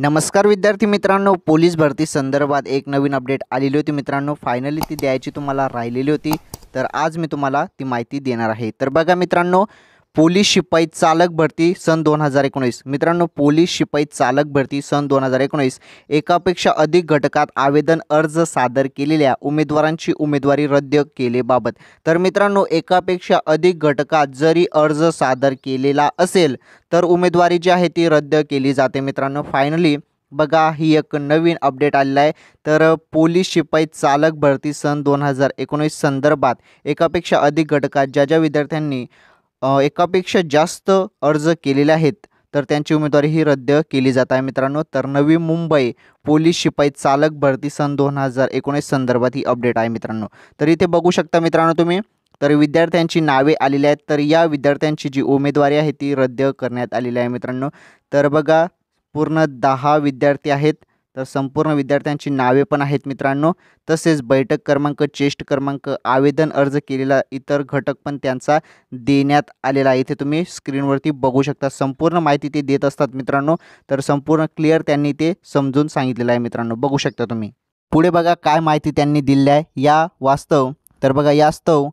नमस्कार विद्यार्थी मित्रांनो पोलीस भरती संदर्भात एक नवीन अपडेट आलेली होती मित्रांनो फायनली ती द्यायची तुम्हाला राहिलेली होती तर आज मी तुम्हाला ती माहिती देणार आहे तर बघा मित्रांनो पोलीस शिपाई चालक भरती सन दोन हजार एकोणीस मित्रांनो पोलीस शिपाई चालक भरती सन दोन हजार एकोणीस एकापेक्षा अधिक घटकात आवेदन अर्ज सादर केलेल्या उमेदवारांची उमेदवारी रद्द केलेबाबत तर मित्रांनो एकापेक्षा अधिक घटकात जरी अर्ज सादर केलेला असेल तर उमेदवारी जी आहे ती रद्द केली जाते मित्रांनो फायनली बघा ही एक नवीन अपडेट आलेला आहे तर पोलीस शिपाई चालक भरती सन दोन हजार एकोणीस संदर्भात एकापेक्षा अधिक घटकात ज्या ज्या विद्यार्थ्यांनी एकापेक्षा जास्त अर्ज केलेले आहेत तर त्यांची उमेदवारी ही रद्द केली जात आहे मित्रांनो तर नवी मुंबई पोलीस शिपाई चालक भरती सन दोन हजार एकोणीस संदर्भात ही अपडेट आहे मित्रांनो तर इथे बघू शकता मित्रांनो तुम्ही तर विद्यार्थ्यांची नावे आलेली आहेत तर या विद्यार्थ्यांची जी उमेदवारी आहे ती रद्द करण्यात आलेली आहे मित्रांनो तर बघा पूर्ण दहा विद्यार्थी आहेत तर संपूर्ण विद्यार्थ्यांची नावे पण आहेत मित्रांनो तसेच बैठक क्रमांक चेस्ट क्रमांक आवेदन अर्ज केलेला इतर घटक पण त्यांचा देण्यात आलेला आहे इथे तुम्ही स्क्रीनवरती बघू शकता संपूर्ण माहिती ते देत असतात मित्रांनो तर संपूर्ण क्लिअर त्यांनी ते समजून सांगितलेलं आहे मित्रांनो बघू शकता तुम्ही पुढे बघा काय माहिती त्यांनी दिलेली आहे या वास्तव तर बघा यास्तव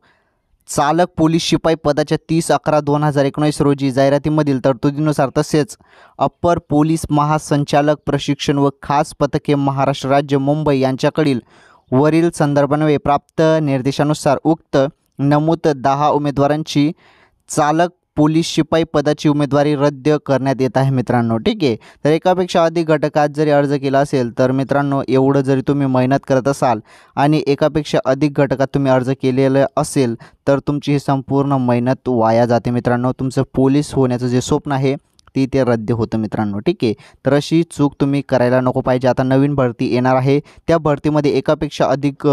चालक पोलीस शिपाई पदाच्या तीस अकरा दोन हजार एकोणीस रोजी जाहिरातीमधील तरतुदीनुसार तसेच अप्पर पोलीस महासंचालक प्रशिक्षण व खास पथके महाराष्ट्र राज्य मुंबई यांच्याकडील वरील संदर्भान्वये प्राप्त निर्देशानुसार उक्त नमूद दहा उमेदवारांची चालक पोलीस शिपाई पदाची उमेदवारी रद्द करण्यात येत आहे मित्रांनो ठीक आहे तर एकापेक्षा अधिक घटकात जरी अर्ज केला असेल तर मित्रांनो एवढं जरी तुम्ही मेहनत करत असाल आणि एकापेक्षा अधिक घटकात तुम्ही अर्ज केलेलं असेल तर तुमची ही संपूर्ण मेहनत वाया जाते मित्रांनो तुमचं पोलीस होण्याचं जे स्वप्न आहे ती ते रद्द होतं मित्रांनो ठीक आहे तर अशी चूक तुम्ही करायला नको पाहिजे आता नवीन भरती येणार आहे त्या भरतीमध्ये एकापेक्षा अधिक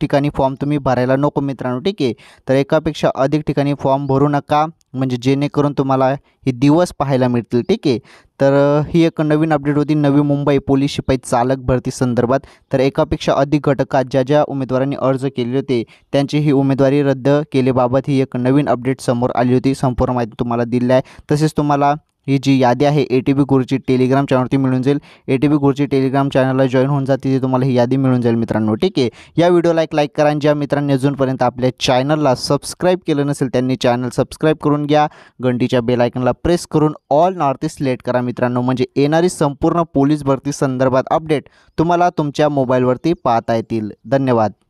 ठिकाणी फॉर्म तुम्ही भरायला नको मित्रांनो ठीक आहे तर एकापेक्षा अधिक ठिकाणी फॉर्म भरू नका म्हणजे जेणेकरून तुम्हाला हे दिवस पाहायला मिळतील ठीक आहे तर ही एक नवीन अपडेट होती नवी मुंबई पोलीस शिपाई चालक भरती संदर्भात तर एकापेक्षा अधिक घटकात ज्या ज्या उमेदवारांनी अर्ज केले होते त्यांची ही उमेदवारी रद्द केलेबाबत ही एक नवीन अपडेट समोर आली होती संपूर्ण माहिती तुम्हाला दिली आहे तसेच तुम्हाला ही जी यादी आहे ए टी बी गुरुची टेलिग्राम चॅनलवरती मिळून जाईल ए टी बी गुरुची टेलिग्राम चॅनलला जॉईन होऊन जा ती तुम्हाला ही यादी मिळून जाईल मित्रांनो ठीक आहे या व्हिडिओला एक लाईक करा ज्या मित्रांनी अजूनपर्यंत आपल्या चॅनलला सबस्क्राईब केलं नसेल त्यांनी चॅनल सबस्क्राईब करून घ्या घंटीच्या बेलायकनला प्रेस करून ऑल नॉर्थ इस्ट सिलेक्ट करा मित्रांनो म्हणजे येणारी संपूर्ण पोलीस भरती संदर्भात अपडेट तुम्हाला तुमच्या मोबाईलवरती पाहता येतील धन्यवाद